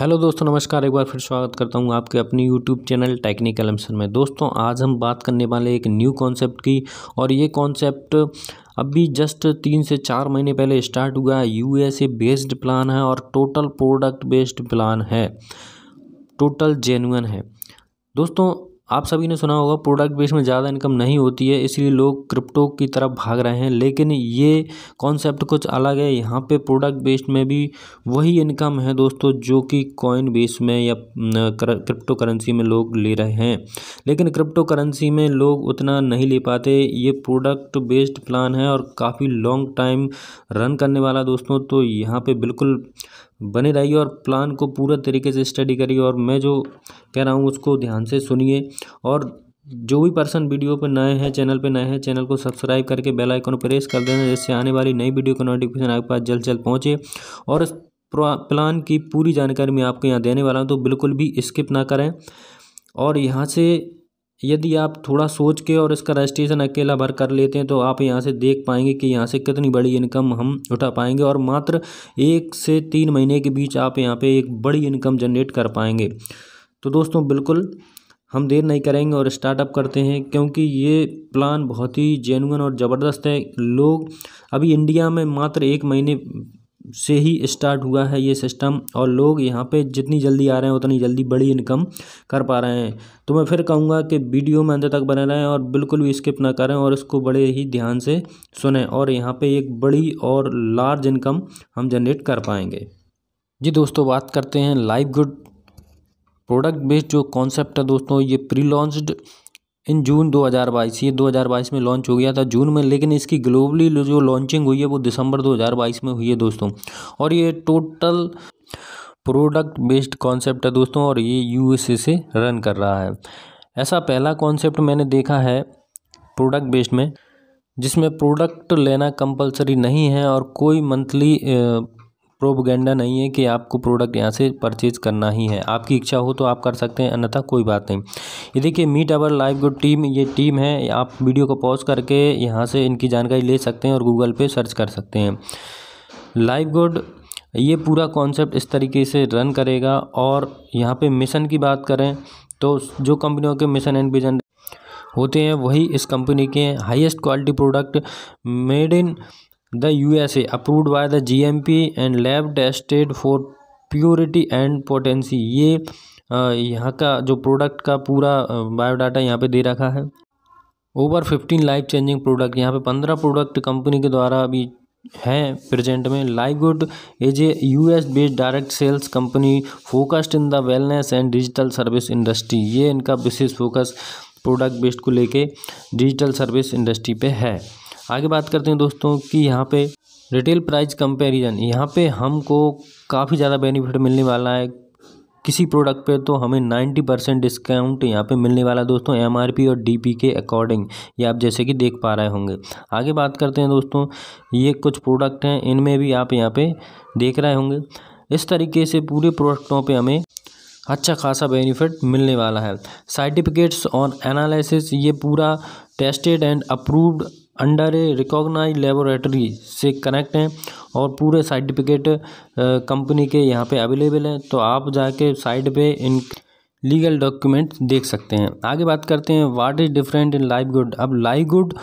hello दोस्तों नमस्कार एक बार फिर स्वागत करता हूं आपके अपने यूट्यूब चैनल टेक्निकल एम्सन में दोस्तों आज हम बात करने वाले एक न्यू कॉन्सेप्ट की और ये कॉन्सेप्ट अभी जस्ट तीन से चार महीने पहले स्टार्ट हुआ है यूएसए बेस्ड प्लान है और टोटल प्रोडक्ट बेस्ड प्लान है टोटल जेनुअन है दोस्तों आप सभी ने सुना होगा प्रोडक्ट बेस में ज़्यादा इनकम नहीं होती है इसलिए लोग क्रिप्टो की तरफ भाग रहे हैं लेकिन ये कॉन्सेप्ट कुछ अलग है यहाँ पे प्रोडक्ट बेस्ड में भी वही इनकम है दोस्तों जो कि कॉइन बेस में या क्रिप्टो करेंसी में लोग ले रहे हैं लेकिन क्रिप्टो करेंसी में लोग उतना नहीं ले पाते ये प्रोडक्ट बेस्ड प्लान है और काफ़ी लॉन्ग टाइम रन करने वाला दोस्तों तो यहाँ पर बिल्कुल बने रहिए और प्लान को पूरा तरीके से स्टडी करिए और मैं जो कह रहा हूँ उसको ध्यान से सुनिए और जो भी पर्सन वीडियो पर नए हैं चैनल पर नए हैं चैनल को सब्सक्राइब करके बेल आइकन प्रेस कर देना जिससे आने वाली नई वीडियो का नोटिफिकेशन आपके पास जल्द जल्द पहुँचे और प्लान की पूरी जानकारी मैं आपको यहाँ देने वाला हूँ तो बिल्कुल भी स्किप ना करें और यहाँ से यदि आप थोड़ा सोच के और इसका रजिस्ट्रेशन अकेला भर कर लेते हैं तो आप यहाँ से देख पाएंगे कि यहाँ से कितनी बड़ी इनकम हम उठा पाएंगे और मात्र एक से तीन महीने के बीच आप यहाँ पे एक बड़ी इनकम जनरेट कर पाएंगे तो दोस्तों बिल्कुल हम देर नहीं करेंगे और स्टार्टअप करते हैं क्योंकि ये प्लान बहुत ही जेनुअन और ज़बरदस्त है लोग अभी इंडिया में मात्र एक महीने से ही स्टार्ट हुआ है ये सिस्टम और लोग यहाँ पे जितनी जल्दी आ रहे हैं उतनी जल्दी बड़ी इनकम कर पा रहे हैं तो मैं फिर कहूँगा कि वीडियो में अंत तक बने रहें और बिल्कुल भी स्किप ना करें और इसको बड़े ही ध्यान से सुने और यहाँ पे एक बड़ी और लार्ज इनकम हम जनरेट कर पाएंगे जी दोस्तों बात करते हैं लाइव गुड प्रोडक्ट बेस्ड जो कॉन्सेप्ट है दोस्तों ये प्री लॉन्च्ड इन जून 2022 ये 2022 में लॉन्च हो गया था जून में लेकिन इसकी ग्लोबली जो लॉन्चिंग हुई है वो दिसंबर 2022 में हुई है दोस्तों और ये टोटल प्रोडक्ट बेस्ड कॉन्सेप्ट है दोस्तों और ये यूएसए से रन कर रहा है ऐसा पहला कॉन्सेप्ट मैंने देखा है प्रोडक्ट बेस्ड में जिसमें प्रोडक्ट लेना कंपलसरी नहीं है और कोई मंथली प्रोपगेंडा नहीं है कि आपको प्रोडक्ट यहाँ से परचेज करना ही है आपकी इच्छा हो तो आप कर सकते हैं अन्यथा कोई बात नहीं ये देखिए meet our Live Good team ये टीम है आप वीडियो को पॉज करके यहाँ से इनकी जानकारी ले सकते हैं और गूगल पे सर्च कर सकते हैं लाइव गुड ये पूरा कॉन्सेप्ट इस तरीके से रन करेगा और यहाँ पर मिशन की बात करें तो जो कंपनियों के मिशन एंड विजन होते हैं वही इस कंपनी के highest quality product made in the U S A approved by the G M P and lab tested for purity and potency ये यहाँ का जो प्रोडक्ट का पूरा बायोडाटा यहाँ पे दे रखा है over fifteen life changing product यहाँ पे पंद्रह प्रोडक्ट कंपनी के द्वारा अभी हैं प्रेजेंट में Good is a U S based direct sales company focused in the wellness and digital service industry ये इनका विशेष फोकस प्रोडक्ट बेस्ड को लेके डिजिटल सर्विस इंडस्ट्री पे है आगे बात करते हैं दोस्तों कि यहाँ पे रिटेल प्राइस कंपैरिजन यहाँ पे हमको काफ़ी ज़्यादा बेनिफिट मिलने वाला है किसी प्रोडक्ट पे तो हमें 90 परसेंट डिस्काउंट यहाँ पे मिलने वाला दोस्तों एम और डी के अकॉर्डिंग ये आप जैसे कि देख पा रहे होंगे आगे बात करते हैं दोस्तों ये कुछ प्रोडक्ट हैं इनमें भी आप यहाँ पे देख रहे होंगे इस तरीके से पूरे प्रोडक्टों पे हमें अच्छा खासा बेनिफिट मिलने वाला है सर्टिफिकेट्स और एनालिसिस ये पूरा tested and approved under a recognise laboratory से कनेक्ट हैं और पूरे सर्टिफिकेट कंपनी के यहाँ पे अवेलेबल हैं तो आप जाके साइट पे इन लीगल डॉक्यूमेंट देख सकते हैं आगे बात करते हैं what is different in Live Good अब लाइव गुड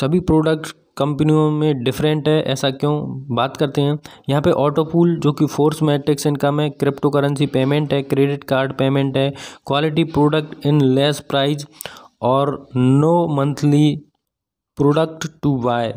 सभी प्रोडक्ट कंपनियों में डिफरेंट है ऐसा क्यों बात करते हैं यहाँ पे ऑटोपूल जो कि फोर्स मैट्रिक्स इनकम है क्रिप्टो करेंसी पेमेंट है क्रेडिट कार्ड पेमेंट है quality product in less price और no monthly product to buy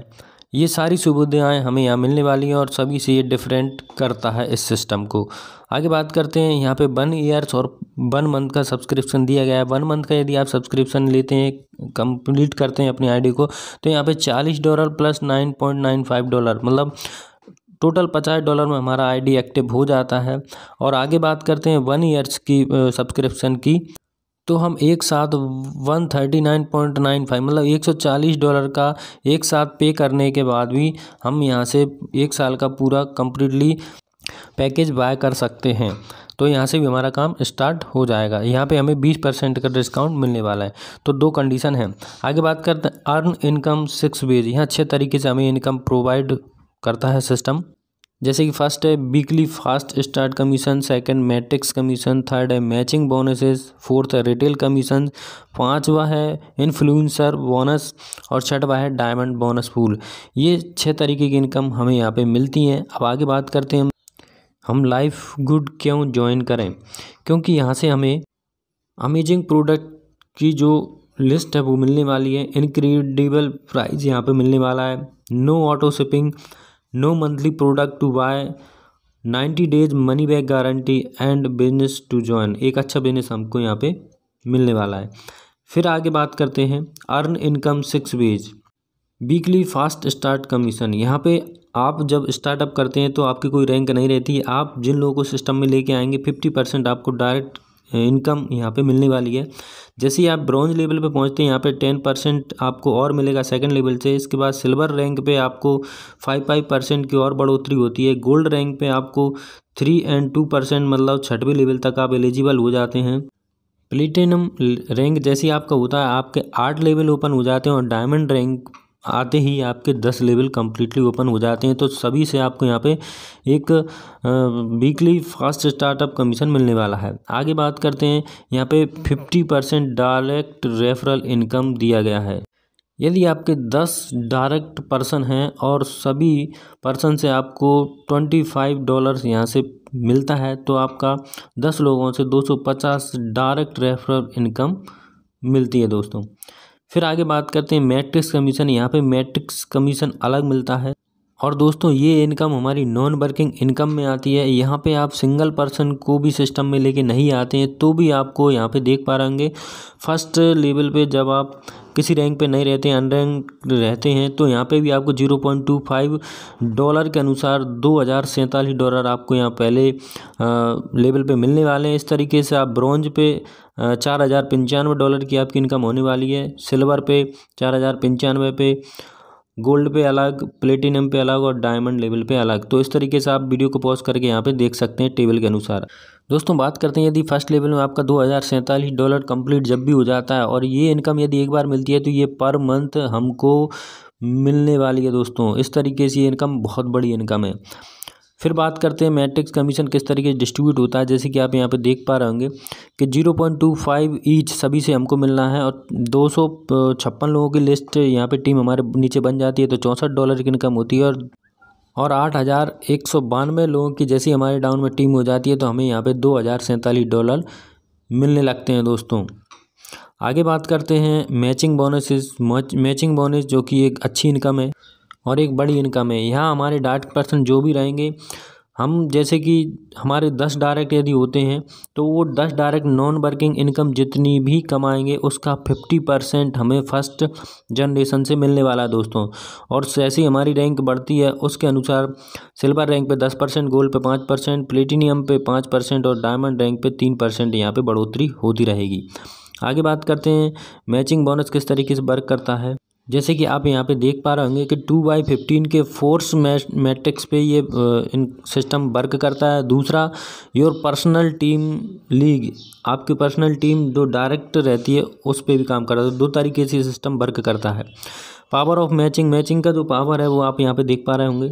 ये सारी सुविधाएँ हमें यहाँ मिलने वाली हैं और सभी से ये डिफरेंट करता है इस सिस्टम को आगे बात करते हैं यहाँ पे वन ईयर्स और वन मंथ का सब्सक्रिप्शन दिया गया है वन मंथ का यदि आप सब्सक्रिप्शन लेते हैं कंप्लीट करते हैं अपनी आईडी को तो यहाँ पे चालीस dollar plus nine point nine five dollar मतलब टोटल पचास डॉलर में हमारा आईडी एक्टिव हो जाता है और आगे बात करते हैं वन ईयर्स की सब्सक्रिप्शन की तो हम एक साथ one thirty nine point nine five मतलब एक सौ चालीस डॉलर का एक साथ पे करने के बाद भी हम यहाँ से एक साल का पूरा कम्प्लीटली पैकेज बाय कर सकते हैं तो यहाँ से भी हमारा काम स्टार्ट हो जाएगा यहाँ पे हमें 20 परसेंट का डिस्काउंट मिलने वाला है तो दो कंडीशन है आगे बात करते हैं अर्न इनकम सिक्स वेज यहाँ अच्छे तरीके से हमें इनकम प्रोवाइड करता है सिस्टम जैसे कि फर्स्ट है weekly fast start commission second matrix commission third है मैचिंग बोनसेस फोर्थ है रिटेल कमीशन पांचवा है इन्फ्लुएंसर बोनस और छठवा है डायमंड बोनस पूल ये छः तरीके की इनकम हमें यहाँ पे मिलती हैं अब आगे बात करते हैं हम लाइफ गुड क्यों ज्वाइन करें क्योंकि यहाँ से हमें अमेजिंग प्रोडक्ट की जो लिस्ट है वो मिलने वाली है इनक्रेडिबल प्राइस यहाँ पर मिलने वाला है no auto shipping no monthly product to buy ninety days money back guarantee and business to join एक अच्छा बिजनेस हमको यहाँ पे मिलने वाला है फिर आगे बात करते हैं earn income six ways weekly fast start commission यहाँ पे आप जब स्टार्टअप करते हैं तो आपकी कोई रैंक नहीं रहती आप जिन लोगों को सिस्टम में लेके आएंगे फिफ्टी परसेंट आपको डायरेक्ट इनकम यहाँ पे मिलने वाली है जैसे ही आप ब्रॉन्ज लेवल पे पहुँचते हैं यहाँ पे टेन परसेंट आपको और मिलेगा सेकंड लेवल से इसके बाद सिल्वर रैंक पे आपको फाइव फाइव परसेंट की और बढ़ोतरी होती है गोल्ड रैंक पे आपको थ्री एंड टू परसेंट मतलब छठवें लेवल तक आप एलिजिबल हो जाते हैं प्लेटिनम रैंक जैसे आपका होता है आपके आठ लेवल ओपन हो जाते हैं और डायमंड रैंक आते ही आपके दस लेवल कम्प्लीटली ओपन हो जाते हैं तो सभी से आपको यहाँ पे एक वीकली फास्ट स्टार्टअप कमीशन मिलने वाला है आगे बात करते हैं यहाँ पे fifty percent direct referral income दिया गया है यदि आपके दस डायरेक्ट पर्सन हैं और सभी पर्सन से आपको ट्वेंटी फाइव डॉलर्स यहाँ से मिलता है तो आपका दस लोगों से दो सौ पचास डायरेक्ट रेफरल इनकम मिलती है दोस्तों फिर आगे बात करते हैं मैट्रिक्स कमीशन यहाँ पे मैट्रिक्स कमीशन अलग मिलता है और दोस्तों ये इनकम हमारी नॉन वर्किंग इनकम में आती है यहाँ पे आप सिंगल पर्सन को भी सिस्टम में लेके नहीं आते हैं तो भी आपको यहाँ पे देख पा रहेंगे फर्स्ट लेवल पे जब आप किसी रैंक पे नहीं रहते हैं अनरैंक रहते हैं तो यहाँ पे भी आपको zero point two five dollar के अनुसार दो हज़ार सैंतालीस डॉलर आपको यहाँ पहले लेवल पे मिलने वाले हैं इस तरीके से आप ब्रॉन्ज पे चार हज़ार पंचानवे डॉलर की आपकी इनकम होने वाली है सिल्वर पे चार हज़ार पंचानवे पे गोल्ड पे अलग प्लेटिनम पे अलग और डायमंड लेवल पे अलग तो इस तरीके से आप वीडियो को पॉज करके यहाँ पे देख सकते हैं टेबल के अनुसार दोस्तों बात करते हैं यदि फर्स्ट लेवल में आपका दो हज़ार डॉलर कंप्लीट जब भी हो जाता है और ये इनकम यदि एक बार मिलती है तो ये पर मंथ हमको मिलने वाली है दोस्तों इस तरीके से ये इनकम बहुत बड़ी इनकम है फिर बात करते हैं मैट्रिक्स कमीशन किस तरीके से डिस्ट्रीब्यूट होता है जैसे कि आप यहाँ पे देख पा रहे होंगे कि zero point two five each सभी से हमको मिलना है और दो सौ छप्पन लोगों की लिस्ट यहाँ पे टीम हमारे नीचे बन जाती है तो चौंसठ डॉलर की इनकम होती है और और आठ हज़ार एक सौ बानवे लोगों की जैसी हमारे डाउन में टीम हो जाती है तो हमें यहाँ पर दो हज़ार सैंतालीस डॉलर मिलने लगते हैं दोस्तों आगे बात करते हैं मैचिंग बोनसेस मैचिंग बोनस जो कि एक अच्छी इनकम है और एक बड़ी इनकम है यहाँ हमारे डायरेक्ट पर्सन जो भी रहेंगे हम जैसे कि हमारे दस डायरेक्ट यदि होते हैं तो वो दस डायरेक्ट नॉन वर्किंग इनकम जितनी भी कमाएंगे उसका फिफ्टी परसेंट हमें फर्स्ट जनरेशन से मिलने वाला है दोस्तों और जैसे हमारी रैंक बढ़ती है उसके अनुसार सिल्वर रैंक पे दस परसेंट गोल्ड पे पाँच परसेंट प्लेटिनियम पे पाँच परसेंट और डायमंड रैंक पर तीन परसेंट यहाँ पर बढ़ोतरी होती रहेगी आगे बात करते हैं मैचिंग बोनस किस तरीके से वर्क करता है जैसे कि आप यहाँ पे देख पा रहे होंगे कि टू बाई फिफ्टीन के फोर्स मैट्रिक्स पे ये इन सिस्टम वर्क करता है दूसरा योर पर्सनल टीम लीग आपकी पर्सनल टीम जो डायरेक्ट रहती है उस पर भी काम करता है तो दो तरीके से सिस्टम वर्क करता है पावर ऑफ मैचिंग मैचिंग का जो पावर है वो आप यहाँ पे देख पा रहे होंगे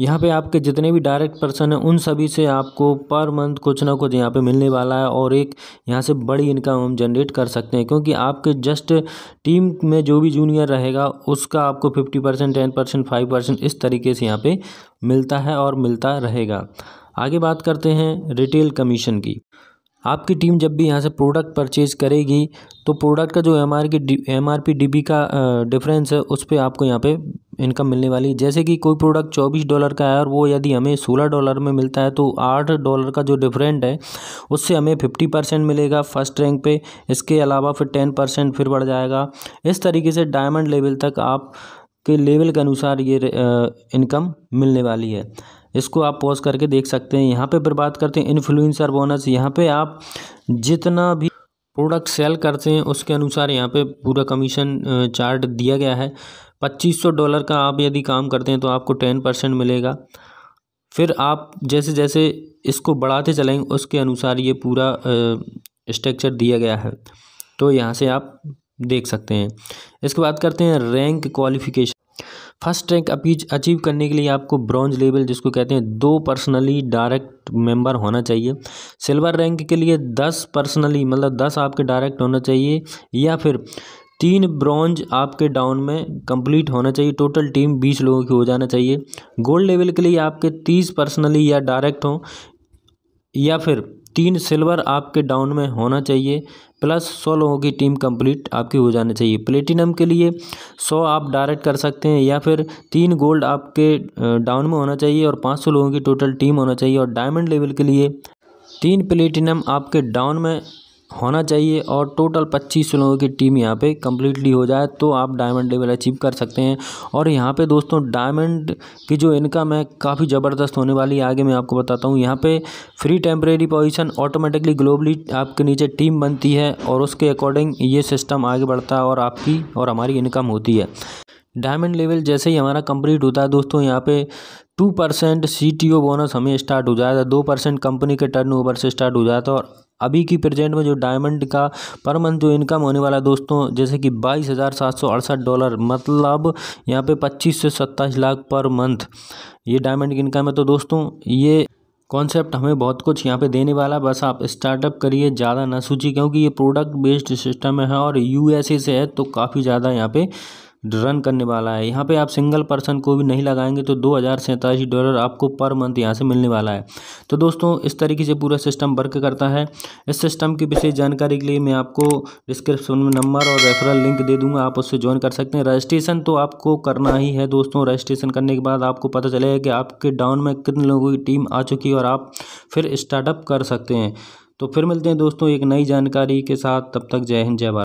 यहाँ पे आपके जितने भी डायरेक्ट पर्सन हैं उन सभी से आपको पर मंथ कुछ ना कुछ यहाँ पे मिलने वाला है और एक यहाँ से बड़ी इनकम हम जनरेट कर सकते हैं क्योंकि आपके जस्ट टीम में जो भी जूनियर रहेगा उसका आपको fifty percent ten percent five percent इस तरीके से यहाँ पे मिलता है और मिलता रहेगा आगे बात करते हैं रिटेल कमीशन की आपकी टीम जब भी यहाँ से प्रोडक्ट परचेज़ करेगी तो प्रोडक्ट का जो एम आर की M R P D B का डिफरेंस है उस पर आपको यहाँ पे इनकम मिलने वाली है जैसे कि कोई प्रोडक्ट चौबीस डॉलर का है और वो यदि हमें सोलह डॉलर में मिलता है तो आठ डॉलर का जो डिफरेंट है उससे हमें फिफ्टी परसेंट मिलेगा फर्स्ट रैंक पे इसके अलावा फिर टेन परसेंट फिर बढ़ जाएगा इस तरीके से डायमंड लेवल तक आप के लेवल के अनुसार ये इनकम मिलने वाली है इसको आप पॉज करके देख सकते हैं यहाँ पे फिर बात करते हैं इन्फ्लुएंसर बोनस यहाँ पे आप जितना भी प्रोडक्ट सेल करते हैं उसके अनुसार यहाँ पे पूरा कमीशन चार्ट दिया गया है पच्चीस सौ डॉलर का आप यदि काम करते हैं तो आपको टेन परसेंट मिलेगा फिर आप जैसे जैसे इसको बढ़ाते चलेंगे उसके अनुसार ये पूरा स्ट्रक्चर दिया गया है तो यहाँ से आप देख सकते हैं इसके बाद करते हैं रैंक क्वालिफिकेशन फर्स्ट रैंक अपीज अचीव करने के लिए आपको ब्रॉन्ज लेवल जिसको कहते हैं दो पर्सनली डायरेक्ट मेंबर होना चाहिए सिल्वर रैंक के लिए दस पर्सनली मतलब दस आपके डायरेक्ट होना चाहिए या फिर तीन ब्रॉन्ज आपके डाउन में कंप्लीट होना चाहिए टोटल टीम बीस लोगों की हो जाना चाहिए गोल्ड लेवल के लिए आपके तीस पर्सनली या डायरेक्ट हों या फिर तीन सिल्वर आपके डाउन में होना चाहिए प्लस सौ लोगों की टीम कंप्लीट आपकी हो जाना चाहिए प्लेटिनम के लिए सौ आप डायरेक्ट कर सकते हैं या फिर तीन गोल्ड आपके डाउन में होना चाहिए और पाँच सौ लोगों की टोटल टीम होना चाहिए और डायमंड लेवल के लिए तीन प्लेटिनम आपके डाउन में होना चाहिए और टोटल पच्चीस लोगों की टीम यहाँ पे कम्प्लीटली हो जाए तो आप डायमंड लेवल अचीव कर सकते हैं और यहाँ पे दोस्तों डायमंड की जो इनकम है काफ़ी ज़बरदस्त होने वाली है आगे मैं आपको बताता हूँ यहाँ पे free temporary position automatically globally आपके नीचे टीम बनती है और उसके अकॉर्डिंग ये सिस्टम आगे बढ़ता है और आपकी और हमारी इनकम होती है डायमंड लेवल जैसे ही हमारा कंप्लीट होता है दोस्तों यहाँ पे टू परसेंट सी बोनस हमें स्टार्ट हो जाता है दो परसेंट कंपनी के टर्नओवर से स्टार्ट हो जाता है और अभी की प्रेजेंट में जो डायमंड का पर मंथ जो इनकम होने वाला है दोस्तों जैसे कि बाईस हज़ार सात सौ अड़सठ डॉलर मतलब यहाँ पे पच्चीस से सत्ताईस लाख पर मंथ ये डायमंड की इनकम है तो दोस्तों ये कॉन्सेप्ट हमें बहुत कुछ यहाँ पे देने वाला बस आप स्टार्टअप करिए ज़्यादा ना सोचिए क्योंकि ये प्रोडक्ट बेस्ड सिस्टम है और यू से है तो काफ़ी ज़्यादा यहाँ पर रन करने वाला है यहाँ पे आप सिंगल पर्सन को भी नहीं लगाएंगे तो दो हज़ार सैंतालीस डॉलर आपको पर मंथ यहाँ से मिलने वाला है तो दोस्तों इस तरीके से पूरा सिस्टम वर्क करता है इस सिस्टम की विशेष जानकारी के लिए मैं आपको डिस्क्रिप्शन में नंबर और रेफरल लिंक दे दूंगा आप उससे ज्वाइन कर सकते हैं रजिस्ट्रेशन तो आपको करना ही है दोस्तों रजिस्ट्रेशन करने के बाद आपको पता चलेगा कि आपके डाउन में कितने लोगों की टीम आ चुकी है और आप फिर स्टार्टअप कर सकते हैं तो फिर मिलते हैं दोस्तों एक नई जानकारी के साथ तब तक जय हिंद जय भारत